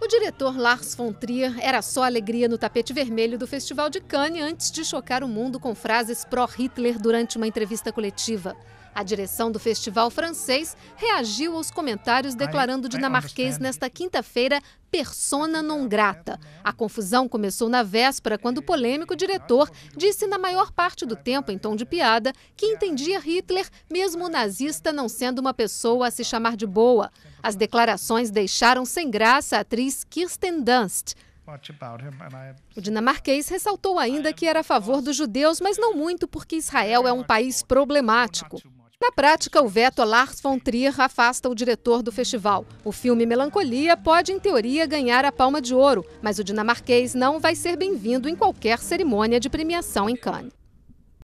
O diretor Lars von Trier era só alegria no tapete vermelho do Festival de Cannes antes de chocar o mundo com frases pró-Hitler durante uma entrevista coletiva. A direção do festival francês reagiu aos comentários declarando o dinamarquês nesta quinta-feira persona non grata. A confusão começou na véspera quando o polêmico diretor disse na maior parte do tempo em tom de piada que entendia Hitler, mesmo o nazista não sendo uma pessoa a se chamar de boa. As declarações deixaram sem graça a atriz Kirsten Dunst. O dinamarquês ressaltou ainda que era a favor dos judeus, mas não muito porque Israel é um país problemático. Na prática, o veto a Lars von Trier afasta o diretor do festival. O filme Melancolia pode, em teoria, ganhar a Palma de Ouro, mas o dinamarquês não vai ser bem-vindo em qualquer cerimônia de premiação em Cannes.